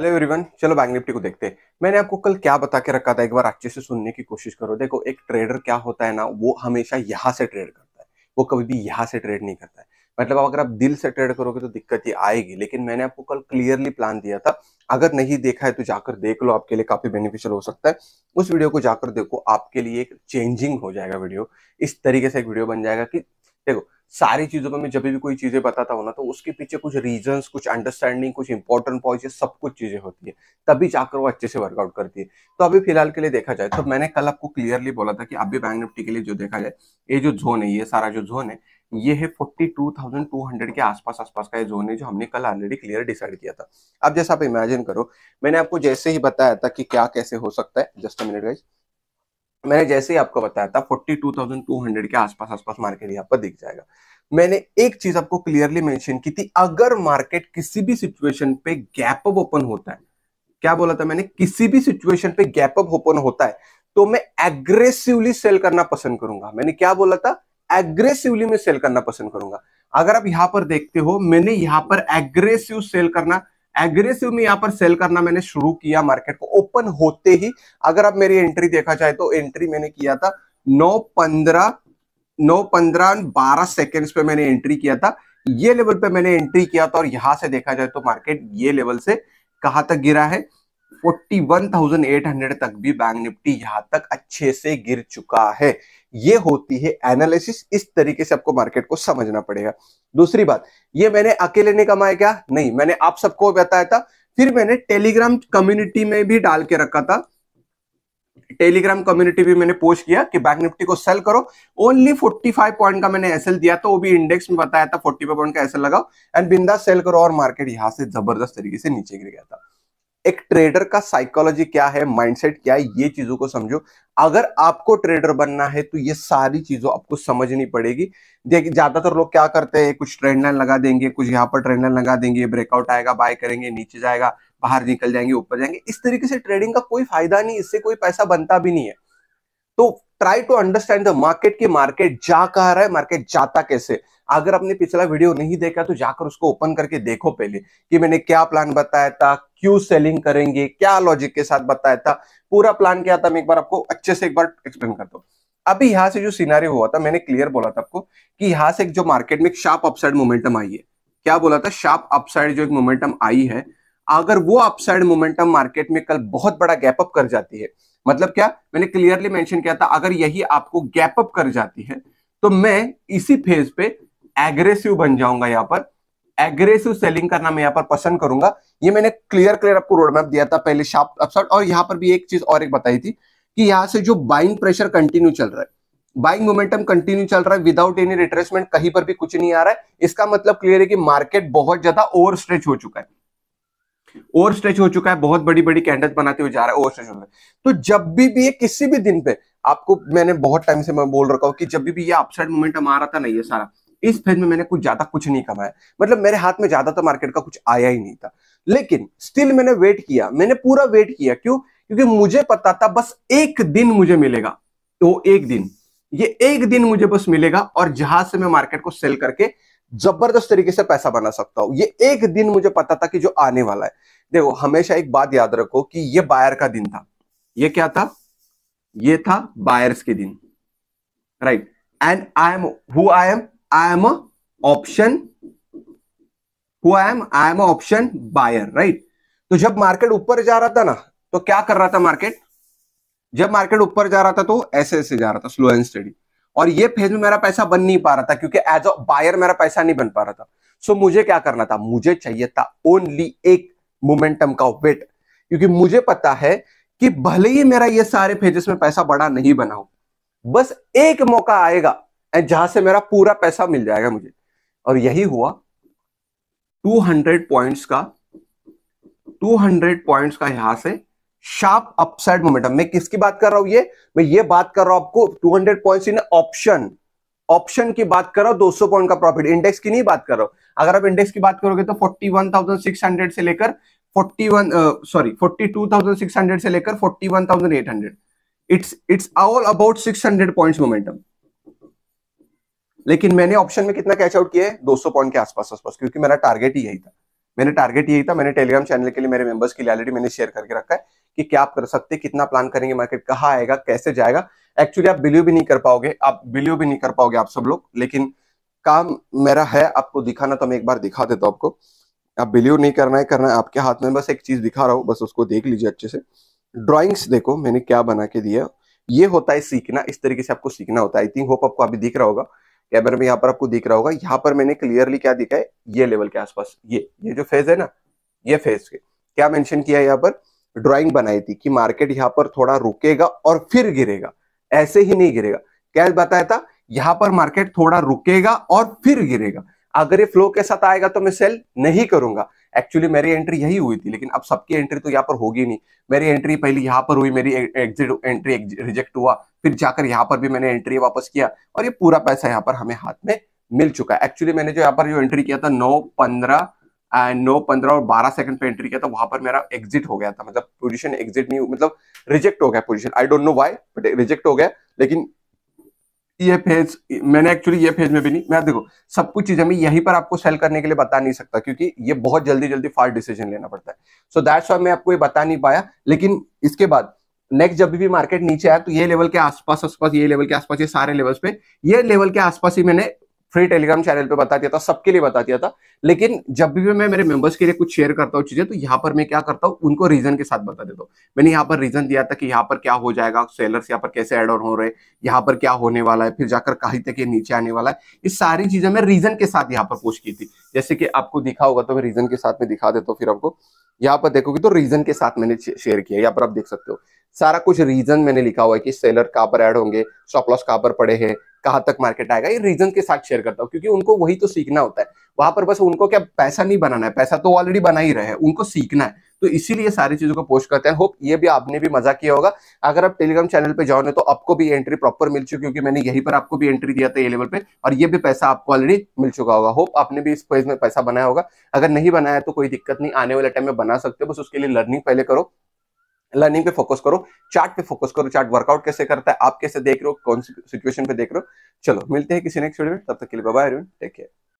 hello everyone चलो bank Nifty को देखते हैं मैंने आपको कल क्या बता के रखा था एक बार अच्छे से सुनने की कोशिश करो देखो एक ट्रेडर क्या होता है ना वो हमेशा यहाँ से ट्रेड करता है वो कभी भी यहाँ से ट्रेड नहीं करता है मतलब अगर आप दिल से ट्रेड करोगे तो दिक्कत ही आएगी लेकिन मैंने आपको कल क्लियरली प्लान दिया था अगर नहीं देखा है तो जाकर देख लो आपके लिए काफी बेनिफिशियल हो सकता है उस वीडियो को जाकर देखो आपके लिए एक चेंजिंग हो जाएगा वीडियो इस तरीके से एक वीडियो बन जाएगा कि देखो सारी चीज़ों में मैं जब भी कोई चीज़ें बताता हूँ ना तो उसके पीछे कुछ रीजंस कुछ अंडरस्टैंडिंग कुछ इंपॉर्टेंट पॉइंट सब कुछ चीज़ें होती है तभी जाकर वो अच्छे से वर्कआउट करती है तो अभी फिलहाल के लिए देखा जाए तो मैंने कल आपको क्लियरली बोला था कि अभी बैंक निफ्टी के लिए जो देखा जाए ये जो जोन है ये सारा जो जोन है ये है फोर्टी के आसपास आसपास का ये जोन है जो हमने कल ऑलरेडी क्लियर डिसाइड किया था अब जैसा आप इमेजिन करो मैंने आपको जैसे ही बताया था कि क्या कैसे हो सकता है जस्ट अ मिनट गाइज मैंने जैसे ही आपको बताया था 42,200 के आसपास आसपास मार्केट यहाँ पर दिख जाएगा मैंने एक चीज आपको क्लियरली मेंशन की थी अगर मार्केट किसी भी सिचुएशन पे गैप अप ओपन होता है क्या बोला था मैंने किसी भी सिचुएशन पे गैप अप ओपन होता है तो मैं एग्रेसिवली सेल करना पसंद करूंगा मैंने क्या बोला था एग्रेसिवली मैं सेल करना पसंद करूंगा अगर आप यहां पर देखते हो मैंने यहां पर एग्रेसिव सेल करना एग्रेसिव में यहाँ पर सेल करना मैंने शुरू किया मार्केट को ओपन होते ही अगर आप मेरी एंट्री देखा जाए तो एंट्री मैंने किया था नौ पंद्रह नौ पंद्रह बारह सेकेंड्स पे मैंने एंट्री किया था ये लेवल पे मैंने एंट्री किया था और यहां से देखा जाए तो मार्केट ये लेवल से कहा तक गिरा है 41,800 तक भी बैंक निफ्टी यहां तक अच्छे से गिर चुका है ये होती है एनालिसिस इस तरीके से आपको मार्केट को समझना पड़ेगा दूसरी बात ये मैंने अकेले ने कमाया क्या नहीं मैंने आप सबको बताया था फिर मैंने टेलीग्राम कम्युनिटी में भी डाल के रखा था टेलीग्राम कम्युनिटी भी मैंने पोस्ट किया कि बैंक निफ्टी को सेल करो ओनली 45 पॉइंट का मैंने एसएल दिया तो वो भी इंडेक्स में बताया था 45 पॉइंट का एसएल लगाओ एंड बिंदा सेल करो और मार्केट यहां से जबरदस्त तरीके से नीचे गिर गया था एक ट्रेडर का साइकोलॉजी क्या है माइंडसेट क्या है ये चीजों को समझो अगर आपको ट्रेडर बनना है तो ये सारी चीजों आपको समझनी पड़ेगी देखिए ज्यादातर लोग क्या करते हैं कुछ ट्रेंड लाइन लगा देंगे कुछ यहाँ पर ट्रेंड लाइन लगा देंगे ब्रेकआउट आएगा बाय करेंगे नीचे जाएगा बाहर निकल जाएंगे ऊपर जाएंगे इस तरीके से ट्रेडिंग का कोई फायदा नहीं इससे कोई पैसा बनता भी नहीं है तो try to understand the market की मार्केट जा कह रहा है मार्केट जाता कैसे अगर आपने पिछला वीडियो नहीं देखा तो जाकर उसको ओपन करके देखो पहले कि मैंने क्या प्लान बताया था क्यों सेलिंग करेंगे क्या लॉजिक के साथ बताया था पूरा प्लान क्या था मैं एक बार आपको अच्छे से एक बार एक्सप्लेन कर हूँ अभी यहां से जो सिनारियो हुआ था मैंने क्लियर बोला था आपको कि यहां से जो मार्केट में एक शार्प अपसाइड मोमेंटम आई है क्या बोला था शार्प अपसाइड जो एक मोमेंटम आई है अगर वो अपसाइड मोमेंटम मार्केट में कल बहुत बड़ा गैप अप कर जाती है मतलब क्या मैंने क्लियरली मेंशन किया था अगर यही आपको गैप अप कर जाती है तो मैं इसी फेज पे एग्रेसिव बन जाऊंगा यहां पर एग्रेसिव सेलिंग करना मैं यहाँ पर पसंद करूंगा ये मैंने क्लियर क्लियर आपको रोडमैप दिया था पहले शार्प अपसाइड और यहाँ पर भी एक चीज और एक बताई थी कि यहाँ से जो बाइंग प्रेशर कंटिन्यू चल रहा है बाइंग मोमेंटम कंटिन्यू चल रहा है विदाउट एनी रिट्रेसमेंट कहीं पर भी कुछ नहीं आ रहा है इसका मतलब क्लियर है कि मार्केट बहुत ज्यादा ओवर स्ट्रेच हो चुका है ओवर स्ट्रेच हो चुका है बहुत बड़ी बड़ी कैंडल्स बनाते हुए जा रहा है ओवर स्ट्रेच हो रहा है तो जब भी भी ये किसी भी दिन पे आपको मैंने बहुत टाइम से मैं बोल रखा हूँ कि जब भी भी ये अपसाइड मोमेंटम आ रहा था ना ये सारा इस फेज में मैंने कुछ ज्यादा कुछ नहीं कमाया मतलब मेरे हाथ में ज्यादा तो मार्केट का कुछ आया ही नहीं था लेकिन स्टिल मैंने वेट किया मैंने पूरा वेट किया क्यों क्योंकि मुझे पता था बस एक दिन मुझे मिलेगा तो एक दिन ये एक दिन मुझे बस मिलेगा और जहां से मैं मार्केट को सेल करके जबरदस्त तरीके से पैसा बना सकता हूं ये एक दिन मुझे पता था कि जो आने वाला है देखो हमेशा एक बात याद रखो कि ये बायर का दिन था ये क्या था ये था बायर्स के दिन right and I am who I am I am option option who I am I am a option तो जब मार्केट ऊपर जा रहा था ना तो क्या कर रहा था मार्केट जब मार्केट ऊपर जा रहा था तो ऐसे ऐसे जा रहा था स्लो एंड स्टडी और ये फेज में मेरा पैसा बन नहीं पा रहा था क्योंकि एज अ बायर मेरा पैसा नहीं बन पा रहा था सो so, मुझे क्या करना था मुझे चाहिए था ओनली एक मोमेंटम का वेट क्योंकि मुझे पता है कि भले ही मेरा ये सारे फेजेस में पैसा बड़ा नहीं बना हो बस एक मौका आएगा एंड जहां से मेरा पूरा पैसा मिल जाएगा मुझे और यही हुआ 200 पॉइंट्स का 200 पॉइंट्स का यहां से शार्प अपसाइड मोमेंटम मैं किसकी बात कर रहा हूं ये मैं ये बात कर रहा हूं आपको 200 पॉइंट्स इन ऑप्शन ऑप्शन की बात कर रहा हूं 200 पॉइंट का प्रॉफिट इंडेक्स की नहीं बात कर रहा हूं अगर आप इंडेक्स की बात करोगे तो 41,600 से लेकर 41 सॉरी uh, 42,600 से लेकर 41,800 it's it's all about 600 points momentum लेकिन मैंने ऑप्शन में कितना कैश आउट किया है 200 पॉइंट के आसपास आसपास क्योंकि मेरा टारगेट ही यही था मैंने टारगेट यही था मैंने टेलीग्राम चैनल के लिए मेरे मेंबर्स के लिए ऑलरेडी मैंने शेयर करके रखा है कि क्या आप कर सकते हैं कितना प्लान करेंगे मार्केट कहाँ आएगा कैसे जाएगा एक्चुअली आप बिलीव भी नहीं कर पाओगे आप बिलीव भी नहीं कर पाओगे आप सब लोग लेकिन काम मेरा है आपको दिखाना तो मैं एक बार दिखा देता हूँ आपको आप बिलीव नहीं करना है करना है आपके हाथ में बस एक चीज दिखा रहा हूँ बस उसको देख लीजिए अच्छे से ड्रॉइंग्स देखो मैंने क्या बना के दिया ये होता है सीखना इस तरीके से आपको सीखना होता है आई थिंक होप आपको अभी दिख रहा होगा कैमरे में यहाँ पर आपको दिख रहा होगा यहाँ पर मैंने क्लियरली क्या दिखा है ये लेवल के आसपास ये ये जो फेज है ना ये फेज के क्या मेंशन किया है यहाँ पर ड्राइंग बनाई थी कि मार्केट यहाँ पर थोड़ा रुकेगा और फिर गिरेगा ऐसे ही नहीं गिरेगा क्या बताया था यहाँ पर मार्केट थोड़ा रुकेगा और फिर गिरेगा अगर ये फ्लो के साथ आएगा तो मैं सेल नहीं करूंगा एक्चुअली मेरी एंट्री यही हुई थी लेकिन अब सबकी एंट्री तो यहाँ पर होगी नहीं मेरी एंट्री पहले यहाँ पर हुई मेरी एग्जिट एंट्री रिजेक्ट हुआ फिर जाकर यहाँ पर भी मैंने एंट्री वापस किया और ये पूरा पैसा यहाँ पर हमें हाथ में मिल चुका है एक्चुअली मैंने जो यहाँ पर जो एंट्री किया था नौ पंद्रह एंड नौ पंद्रह और बारह सेकंड पे एंट्री किया था वहां पर मेरा एग्जिट हो गया था मतलब पोजीशन एग्जिट नहीं मतलब रिजेक्ट हो गया position I don't know why but reject हो गया लेकिन ये फेज मैंने एक्चुअली ये फेज में भी नहीं मैं देखो सब कुछ चीजें मैं यहीं पर आपको सेल करने के लिए बता नहीं सकता क्योंकि ये बहुत जल्दी जल्दी फास्ट डिसीजन लेना पड़ता है सो दैट्स वाई मैं आपको ये बता नहीं पाया लेकिन इसके बाद नेक्स्ट जब भी मार्केट नीचे आया तो ये लेवल के आसपास आसपास ये लेवल के आसपास ये सारे लेवल्स पे ये लेवल के आसपास ही मैंने फ्री टेलीग्राम चैनल पे बता दिया था सबके लिए बता दिया था लेकिन जब भी मैं मेरे मेंबर्स के लिए कुछ शेयर करता हूँ चीजें तो यहाँ पर मैं क्या करता हूँ उनको रीजन के साथ बता देता हूँ मैंने यहाँ पर रीजन दिया था कि यहाँ पर क्या हो जाएगा सेलर्स यहाँ पर कैसे एड ऑन हो रहे यहाँ पर क्या होने वाला है फिर जाकर कहीं तक ये नीचे आने वाला है ये सारी चीजें मैं रीजन के साथ यहाँ पर पोस्ट की थी जैसे कि आपको दिखा होगा तो मैं रीजन के साथ में दिखा देता हूँ फिर आपको यहाँ पर देखोगे तो रीजन के साथ मैंने शेयर किया यहाँ पर आप देख सकते हो सारा कुछ रीजन मैंने लिखा हुआ है कि सेलर कहाँ पर ऐड होंगे स्टॉप लॉस कहाँ पर पड़े हैं कहाँ तक मार्केट आएगा ये रीजन के साथ शेयर करता हूँ क्योंकि उनको वही तो सीखना होता है वहां पर बस उनको क्या पैसा नहीं बनाना है पैसा तो ऑलरेडी बना ही रहे हैं उनको सीखना है तो इसीलिए सारी चीजों को पोस्ट करते हैं होप ये भी आपने भी मजा किया होगा अगर आप टेलीग्राम चैनल पे जाओ तो आपको भी एंट्री प्रॉपर मिल चुकी क्योंकि मैंने यहीं पर आपको भी एंट्री दिया था ये लेवल पे और ये भी पैसा आपको ऑलरेडी मिल चुका होगा होप आपने भी इस पेज में पैसा बनाया होगा अगर नहीं बनाया तो कोई दिक्कत नहीं आने वाले टाइम में बना सकते हो बस उसके लिए लर्निंग पहले करो लर्निंग पे फोकस करो चार्ट पे फोकस करो चार्ट वर्कआउट कैसे करता है आप कैसे देख रहे हो कौन सी सिचुएशन पे देख रहे हो चलो मिलते हैं किसी नेक्स्ट वीडियो में तब तक के लिए बाय टेक केयर